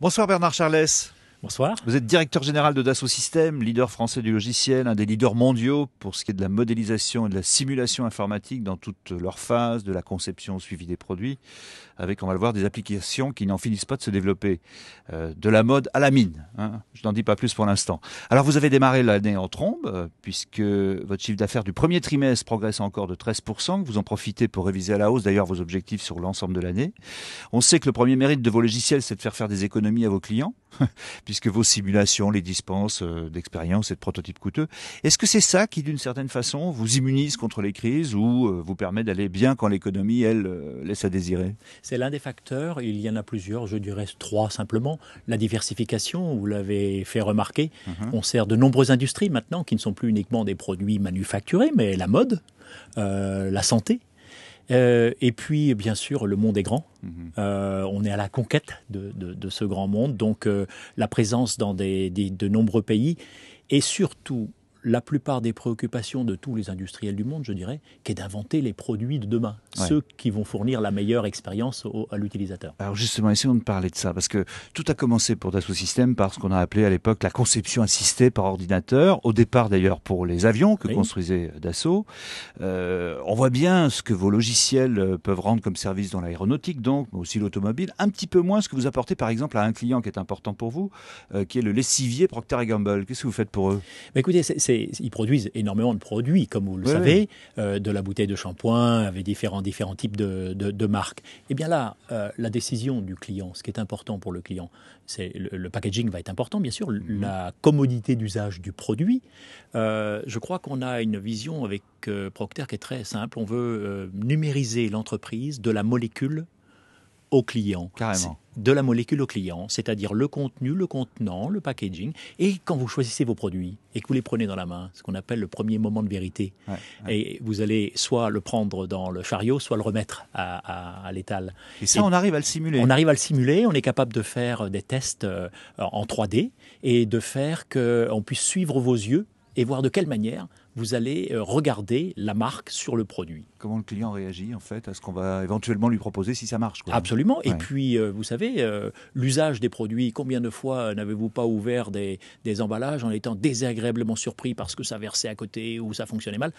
Bonsoir Bernard Charles. Bonsoir. Vous êtes directeur général de Dassault Systèmes, leader français du logiciel, un des leaders mondiaux pour ce qui est de la modélisation et de la simulation informatique dans toutes leurs phases, de la conception au suivi des produits, avec, on va le voir, des applications qui n'en finissent pas de se développer, euh, de la mode à la mine. Hein. Je n'en dis pas plus pour l'instant. Alors vous avez démarré l'année en trombe, euh, puisque votre chiffre d'affaires du premier trimestre progresse encore de 13%, vous en profitez pour réviser à la hausse d'ailleurs vos objectifs sur l'ensemble de l'année. On sait que le premier mérite de vos logiciels, c'est de faire faire des économies à vos clients. puisque vos simulations les dispensent euh, d'expériences et de prototypes coûteux. Est-ce que c'est ça qui, d'une certaine façon, vous immunise contre les crises ou euh, vous permet d'aller bien quand l'économie, elle, euh, laisse à désirer C'est l'un des facteurs. Il y en a plusieurs, je dirais trois simplement. La diversification, vous l'avez fait remarquer. Mhm. On sert de nombreuses industries maintenant qui ne sont plus uniquement des produits manufacturés, mais la mode, la santé, euh, et puis, bien sûr, le monde est grand. Mhm. Euh, on est à la conquête de, ce grand monde. Donc, euh, la présence dans de nombreux pays et surtout la plupart des préoccupations de tous les industriels du monde, je dirais, qui est d'inventer les produits de demain, ceux qui vont fournir la meilleure expérience à l'utilisateur. Alors justement, essayons de parler de ça, parce que tout a commencé pour Dassault Systèmes par ce qu'on a appelé à l'époque la conception assistée par ordinateur, au départ d'ailleurs pour les avions que construisait Dassault. Euh, on voit bien ce que vos logiciels euh, peuvent rendre comme service dans l'aéronautique, donc, aussi l'automobile, un petit peu moins ce que vous apportez par exemple à un client qui est important pour vous, euh, qui est le lessivier Procter Gamble. Qu'est-ce que vous faites pour eux mais bah, Écoutez, c'est ils produisent énormément de produits, comme vous le savez, euh, de la bouteille de shampoing avec différents, différents types de, de, marques. Et eh bien là, euh, la décision du client, ce qui est important pour le client, c'est le, packaging va être important, bien sûr, mhm. la commodité d'usage du produit. Euh, je crois qu'on a une vision avec Procter qui est très simple. On veut numériser l'entreprise de la molécule au client. Carrément. De la molécule au client, c'est-à-dire le contenu, le contenant, le packaging. Et quand vous choisissez vos produits et que vous les prenez dans la main, ce qu'on appelle le premier moment de vérité, et vous allez soit le prendre dans le chariot, soit le remettre à, l'étal. Et ça, on arrive à le simuler. On arrive à le simuler, on est capable de faire euh, des tests euh, en 3D et de faire qu'on puisse suivre vos yeux et voir de quelle manière vous allez euh, regarder la marque sur le produit. Comment le client réagit en fait à ce qu'on va éventuellement lui proposer si ça marche Absolument. Et puis, euh, vous savez, euh, l'usage des produits, combien de fois n'avez-vous pas ouvert des, emballages en étant désagréablement surpris parce que ça versait à côté ou ça fonctionnait mal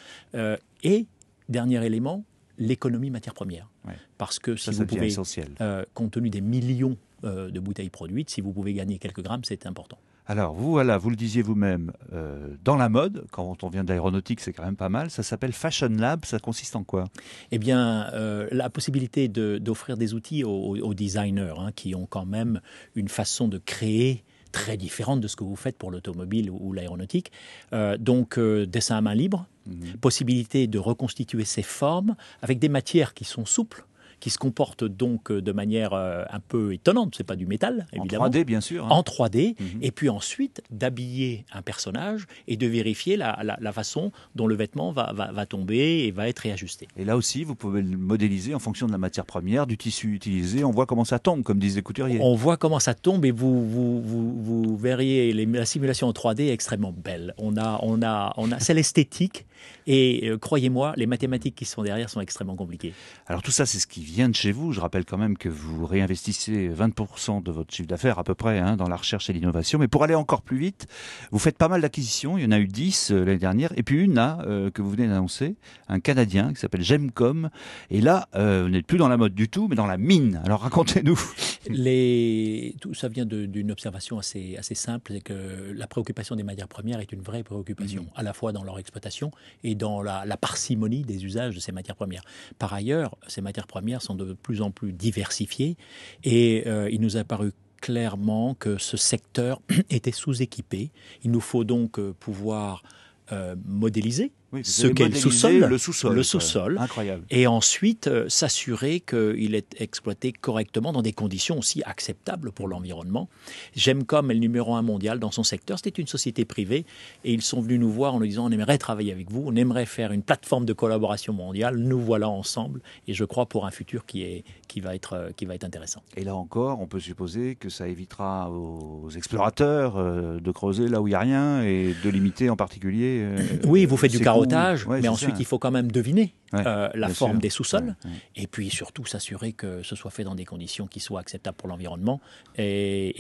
Et, dernier élément, l'économie matière première. Parce que si ça, vous pouvez, essentiel. compte tenu des millions de bouteilles produites, si vous pouvez gagner quelques grammes, c'est important. Alors, vous, voilà, vous le disiez vous-même, euh, dans la mode, quand on vient de l'aéronautique, c'est quand même pas mal. Ça s'appelle Fashion Lab. Ça consiste en quoi Eh bien, euh, la possibilité d'offrir des outils aux, designers hein, qui ont quand même une façon de créer très différente de ce que vous faites pour l'automobile ou, l'aéronautique. Euh, donc, dessin à main libre, mhm. possibilité de reconstituer ces formes avec des matières qui sont souples qui se comporte donc euh, de manière euh, un peu étonnante. Ce n'est pas du métal, évidemment. En 3D, bien sûr. Hein. En 3D. Mhm. Et puis ensuite, d'habiller un personnage et de vérifier la, façon dont le vêtement va, tomber et va être réajusté. Et là aussi, vous pouvez le modéliser en fonction de la matière première, du tissu utilisé. On voit comment ça tombe, comme disent les couturiers. On voit comment ça tombe et vous, verriez la simulation en 3D est extrêmement belle. On a, on a, on a, c'est l'esthétique. Et euh, croyez-moi, les mathématiques qui sont derrière sont extrêmement compliquées. Alors tout ça, c'est ce qui vient de chez vous. Je rappelle quand même que vous réinvestissez 20% de votre chiffre d'affaires à peu près hein, dans la recherche et l'innovation. Mais pour aller encore plus vite, vous faites pas mal d'acquisitions. Il y en a eu 10 euh, l'année dernière. Et puis une là, euh, que vous venez d'annoncer, un Canadien qui s'appelle Gemcom. Et là, vous n'êtes plus dans la mode du tout, mais dans la mine. Alors racontez-nous. Les... Tout ça vient d'une observation assez, assez simple, c'est que la préoccupation des matières premières est une vraie préoccupation, mm-hmm. à la fois dans leur exploitation et dans la, parcimonie des usages de ces matières premières. Par ailleurs, ces matières premières sont de plus en plus diversifiées et euh, il nous a paru clairement que ce secteur était sous-équipé. Il nous faut donc euh, pouvoir euh, modéliser ce qu'est le sous-sol, le sous-sol, incroyable. et ensuite euh, s'assurer qu'il est exploité correctement dans des conditions aussi acceptables pour l'environnement. J'aime comme le numéro un mondial dans son secteur, c'était une société privée, et ils sont venus nous voir en nous disant on aimerait travailler avec vous, on aimerait faire une plateforme de collaboration mondiale, nous voilà ensemble, et je crois pour un futur qui, est, qui, va, être, euh, qui va être intéressant. Et là encore, on peut supposer que ça évitera aux explorateurs euh, de creuser là où il n'y a rien, et de limiter en particulier... oui, vous faites du carreau mais ensuite il faut quand même deviner euh, la forme des sous-sols, et puis surtout s'assurer que ce soit fait dans des conditions qui soient acceptables pour l'environnement et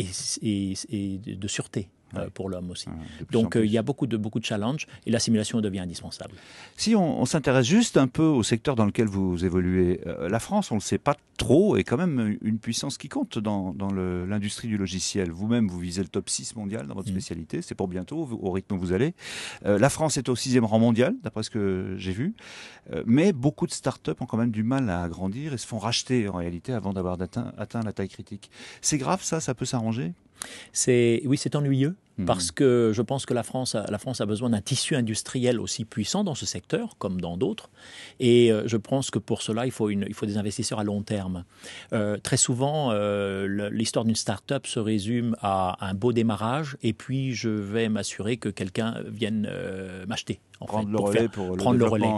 de sûreté. Euh, pour l'homme aussi. Mmh, Donc euh, il y a beaucoup de, beaucoup de challenges et la simulation devient indispensable. Si on, s'intéresse juste un peu au secteur dans lequel vous évoluez, euh, la France, on ne le sait pas trop, est quand même une puissance qui compte dans, dans l'industrie du logiciel. Vous-même, vous visez le top 6 mondial dans votre mmh. spécialité, c'est pour bientôt, au rythme où vous allez. la France est au sixième rang mondial, d'après ce que j'ai vu, mais beaucoup de startups ont quand même du mal à grandir et se font racheter en réalité avant d'avoir atteint, atteint la taille critique. C'est grave ça, ça peut s'arranger c'est oui, c'est ennuyeux Mhm. parce que je pense que la France a, la France a besoin d'un tissu industriel aussi puissant dans ce secteur comme dans d'autres. Et euh, je pense que pour cela, il faut, une, il faut des investisseurs à long terme. Euh, très souvent, euh, l'histoire d'une start-up se résume à un beau démarrage et puis je vais m'assurer que quelqu'un vienne m'acheter. prendre le relais pour prendre le relais.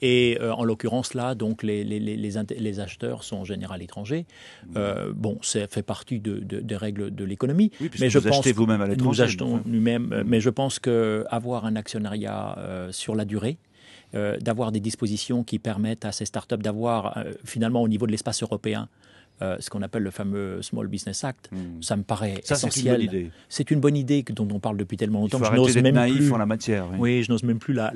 Et en l'occurrence là, donc les, les, acheteurs sont en général étrangers. Mhm. bon, ça fait partie de, des règles de l'économie. mais je vous pense achetez vous-même à l'étranger lui euh, mais je pense qu'avoir un actionnariat euh, sur la durée, euh, d'avoir des dispositions qui permettent à ces startups d'avoir finalement au niveau de l'espace européen euh, ce qu'on appelle le fameux Small Business Act. Hmm. Ça me paraît essentiel. C'est une bonne idée. dont on parle depuis tellement longtemps. je n'ose même plus, la matière. Oui, je n'ose même plus la,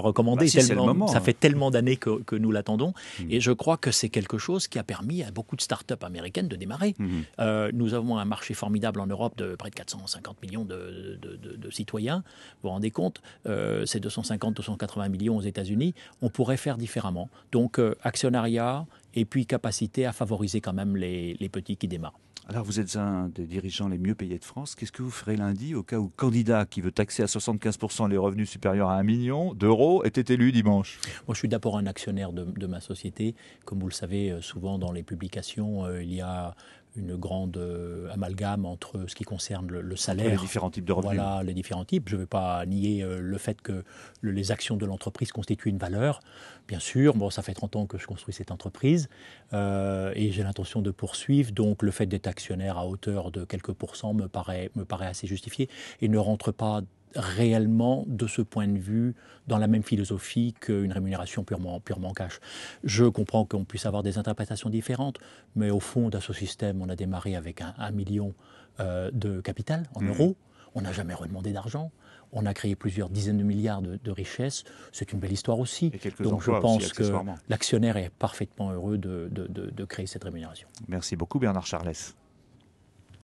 recommander. ça fait tellement d'années que, nous l'attendons. Hmm. Et je crois que c'est quelque chose qui a permis à beaucoup de start-up américaines de démarrer. Hmm. Euh, nous avons un marché formidable en Europe de près de 450 millions de, citoyens. Vous vous rendez compte euh, C'est 250 280 millions aux États-Unis. On pourrait faire différemment. Donc, actionnariat, et puis capacité à favoriser quand même les, les petits qui démarrent. Alors vous êtes un des dirigeants les mieux payés de France. Qu'est-ce que vous ferez lundi au cas où candidat qui veut taxer à 75% les revenus supérieurs à un million d'euros était élu dimanche Moi je suis d'abord un actionnaire de, ma société. Comme vous le savez, euh, souvent dans les publications, euh, il y a une grande euh, amalgame entre ce qui concerne le, salaire. les différents types de revenus. Voilà, les différents types. Je ne vais pas nier euh, le fait que les actions de l'entreprise constituent une valeur. Bien sûr, bon, ça fait 30 ans que je construis cette entreprise euh, et j'ai l'intention de poursuivre. Donc le fait d'être actionnaire à hauteur de quelques pourcents me paraît, me paraît assez justifié et ne rentre pas réellement, de ce point de vue, dans la même philosophie qu'une rémunération purement, purement cash. Je comprends qu'on puisse avoir des interprétations différentes, mais au fond, dans ce système, on a démarré avec un, million euh, de capital en mhm. euros. On n'a jamais redemandé d'argent. On a créé plusieurs dizaines de milliards de, richesses. C'est une belle histoire aussi. Donc je pense que l'actionnaire est parfaitement heureux de, de, de créer cette rémunération. Merci beaucoup Bernard Charles.